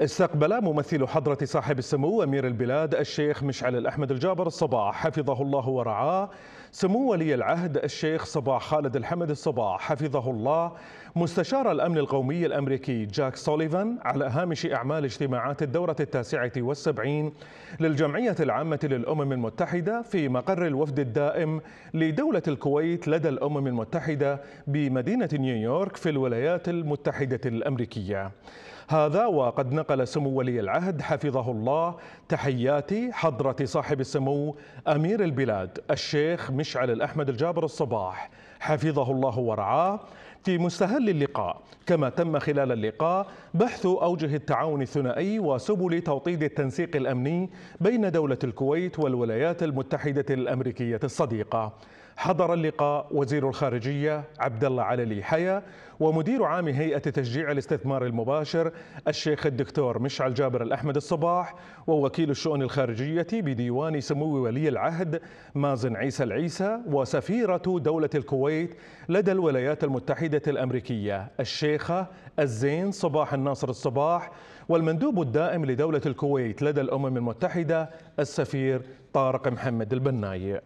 استقبل ممثل حضرة صاحب السمو أمير البلاد الشيخ مشعل الأحمد الجابر الصباح حفظه الله ورعاه سمو ولي العهد الشيخ صباح خالد الحمد الصباح حفظه الله مستشار الأمن القومي الأمريكي جاك سوليفان على هامش أعمال اجتماعات الدورة التاسعة والسبعين للجمعية العامة للأمم المتحدة في مقر الوفد الدائم لدولة الكويت لدى الأمم المتحدة بمدينة نيويورك في الولايات المتحدة الأمريكية هذا وقد نقل سمو ولي العهد حفظه الله تحياتي حضرة صاحب السمو أمير البلاد الشيخ مشعل الأحمد الجابر الصباح حفظه الله ورعاه في مستهل اللقاء كما تم خلال اللقاء بحث أوجه التعاون الثنائي وسبل توطيد التنسيق الأمني بين دولة الكويت والولايات المتحدة الأمريكية الصديقة حضر اللقاء وزير الخارجية عبد الله علي حيا ومدير عام هيئة تشجيع الاستثمار المباشر الشيخ الدكتور مشعل جابر الأحمد الصباح ووكيل الشؤون الخارجية بديوان سمو ولي العهد مازن عيسى العيسى وسفيرة دولة الكويت لدى الولايات المتحدة الأمريكية الشيخة الزين صباح الناصر الصباح والمندوب الدائم لدولة الكويت لدى الأمم المتحدة السفير طارق محمد البناي